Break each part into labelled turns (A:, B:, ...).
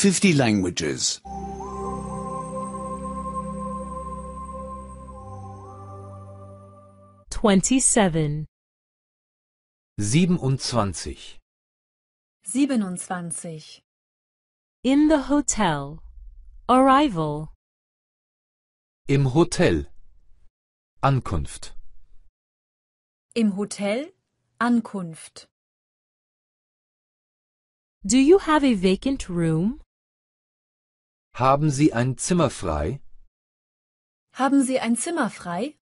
A: 50 languages.
B: Twenty-seven.
A: 27.
B: In the hotel. Arrival.
A: Im Hotel. Ankunft.
B: Im Hotel. Ankunft. Do you have a vacant room?
A: Haben Sie ein Zimmer frei?
B: Haben Sie ein Zimmer frei?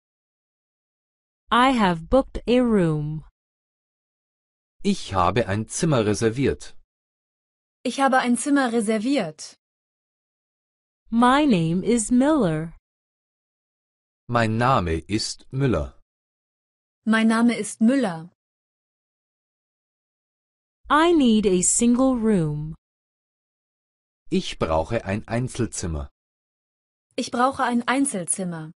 B: I have booked a room.
A: Ich habe ein Zimmer reserviert.
B: Ich habe ein Zimmer reserviert. My name is Miller.
A: Mein Name ist Müller.
B: Mein Name ist Müller. I need a single room.
A: Ich brauche ein Einzelzimmer.
B: Ich brauche ein Einzelzimmer.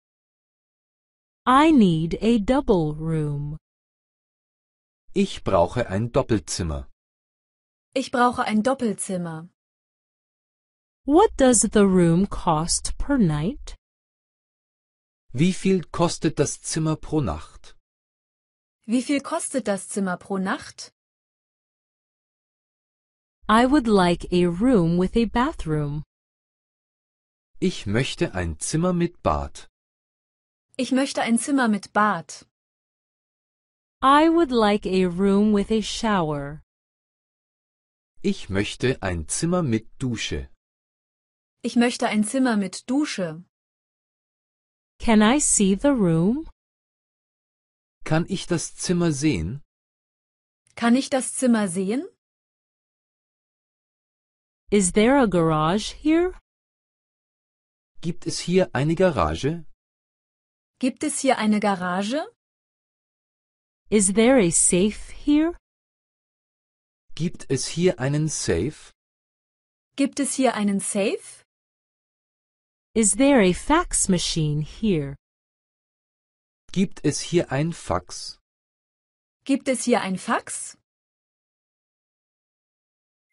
B: I need a double room.
A: Ich brauche ein Doppelzimmer.
B: Ich brauche ein Doppelzimmer. What does the room cost per night?
A: Wie viel kostet das Zimmer pro Nacht?
B: Wie viel kostet das Zimmer pro Nacht? I would like a room with a bathroom.
A: Ich möchte ein Zimmer mit Bad.
B: Ich möchte ein Zimmer mit Bad. I would like a room with a shower.
A: Ich möchte ein Zimmer mit Dusche.
B: Ich möchte ein Zimmer mit Dusche. Can I see the room? Kann ich das Zimmer sehen? Kann ich das Zimmer sehen? Is there a garage here? Gibt es hier eine Garage? Gibt es hier eine Garage? Is there a safe here?
A: Gibt es hier einen Safe?
B: Gibt es hier einen Safe? Is there a fax machine here?
A: Gibt es hier ein Fax?
B: Gibt es hier ein Fax?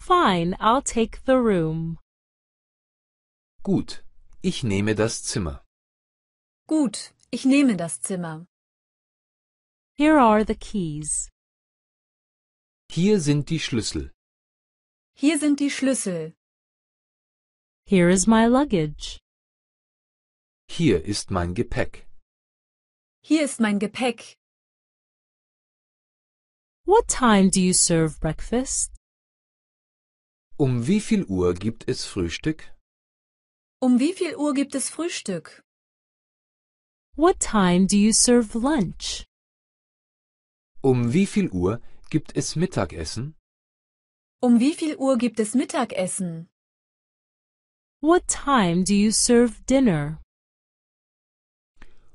B: Fine, I'll take the room.
A: Gut, ich nehme das Zimmer.
B: Gut, ich nehme das Zimmer. Here are the keys.
A: Hier sind die Schlüssel.
B: Hier sind die Schlüssel. Here is my luggage.
A: Hier ist mein Gepäck.
B: Hier ist mein Gepäck. What time do you serve breakfast?
A: Um wie viel Uhr gibt es Frühstück?
B: Um wie viel Uhr gibt es Frühstück? What time do you serve lunch?
A: Um wie viel Uhr gibt es Mittagessen?
B: Um wie viel Uhr gibt es Mittagessen? What time do you serve dinner?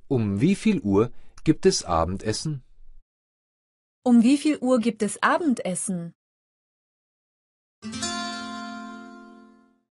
A: Um wie viel Uhr gibt es Abendessen?
B: Um wie viel Uhr gibt es Abendessen?